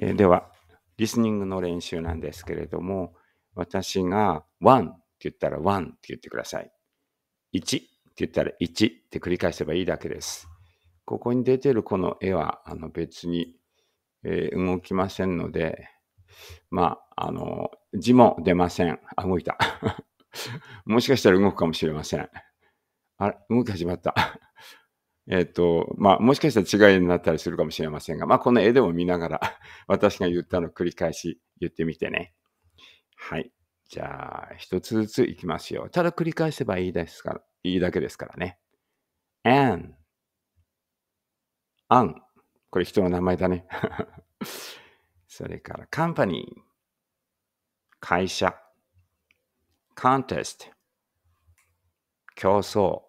えー、では、リスニングの練習なんですけれども、私が1って言ったら1って言ってください。1って言ったら1って繰り返せばいいだけです。ここに出てるこの絵はあの別に、えー、動きませんので、まあ、あの、字も出ません。あ、動いた。もしかしたら動くかもしれません。あれ、動き始まった。えっ、ー、と、まあ、もしかしたら違いになったりするかもしれませんが、まあ、この絵でも見ながら、私が言ったのを繰り返し言ってみてね。はい。じゃあ、一つずついきますよ。ただ繰り返せばいいですから、いいだけですからね。an, an. これ人の名前だね。それから、company, 会社、contest, 競争、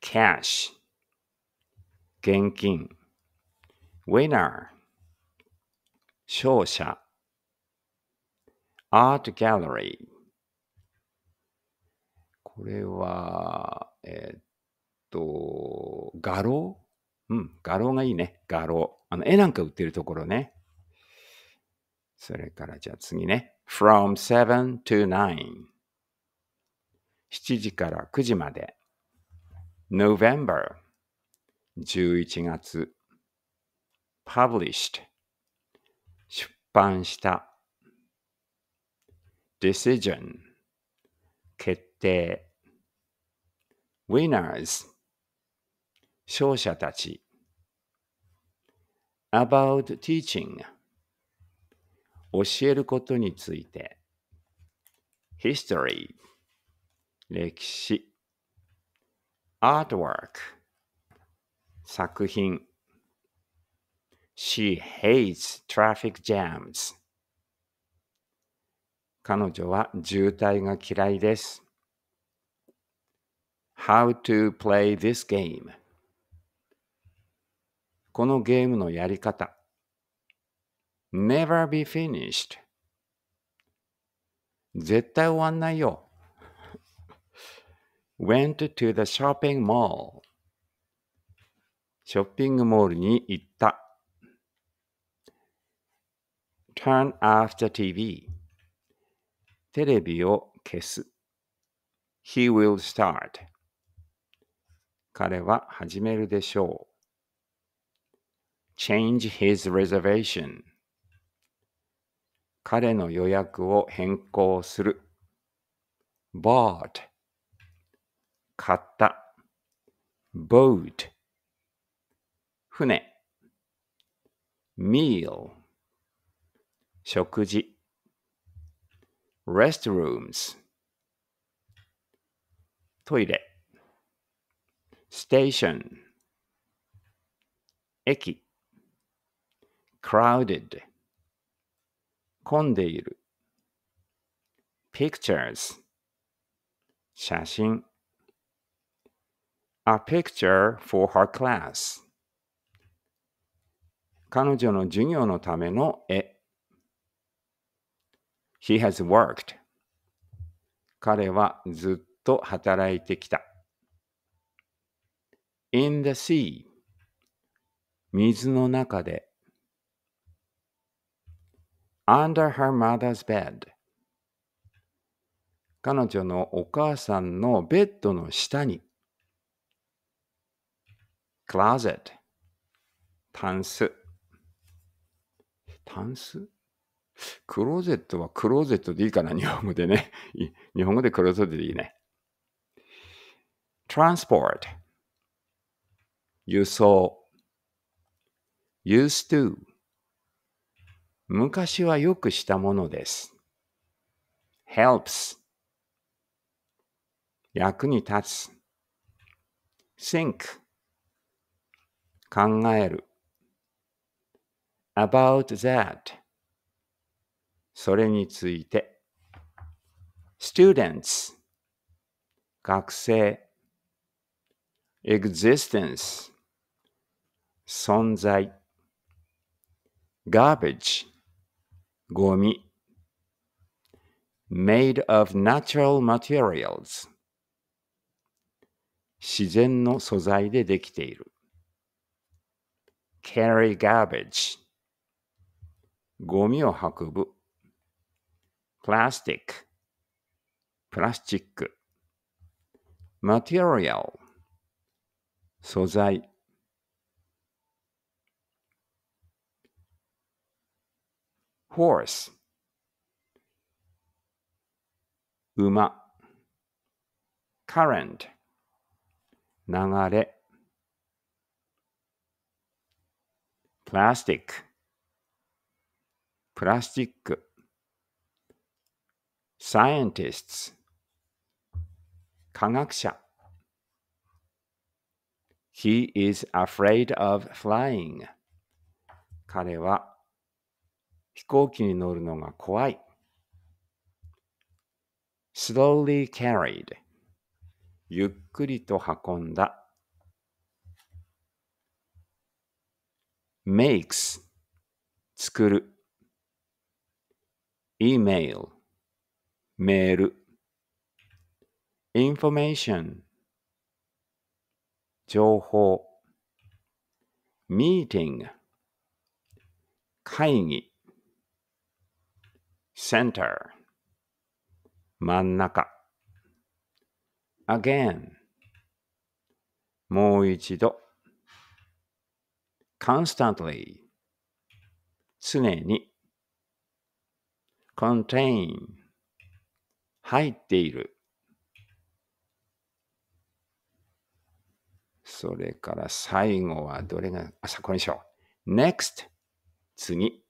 cash 現金 winner 勝者 art gallery これは、えー、っと、画廊うん、画廊がいいね。画廊。あの、絵なんか売ってるところね。それから、じゃあ次ね。from 7 to 9。7時から9時まで。November 11月 published 出版した decision 決定 winners 勝者たち about teaching 教えることについて history 歴史 artwork 作品 She hates traffic jams 彼女は渋滞が嫌いです How to play this game このゲームのやり方 Never be finished 絶対終わんないよ went to the shopping mall. ショッピングモールに行った。turn off the TV. テレビを消す。He will start. 彼は始めるでしょう。Change his reservation. 彼の予約を変更する。bought た。boat 船 meal 食事 restrooms トイレ station 駅 crowded 混んでいる pictures 写真 a picture for her class 彼女の授業のための絵 He has worked 彼はずっと働いてきた In the sea 水の中で Under her mother's bed 彼女のお母さんのベッドの下に closet タンスタンスクローゼットはクローゼットでいいかな日本語でね。日本語でクローゼットでいいね。transport 輸送 used to 昔はよくしたものです。helps 役に立つ sink 考える。about that それについて students 学生 existence 存在 garbage ゴミ made of natural materials 自然の素材でできている carry garbage ゴミを運ぶ plastic プラスチック material 素材 h o ホース。馬 current 流れプラスティック、プラスティック、scientists、科学者。He is afraid of flying. 彼は飛行機に乗るのが怖い。slowly carried ゆっくりと運んだ。makes 作る email メール information 情報 meeting 会議 center 真ん中 again もう一度 constantly 常に contain 入っているそれから最後はどれがあそこにしよう next 次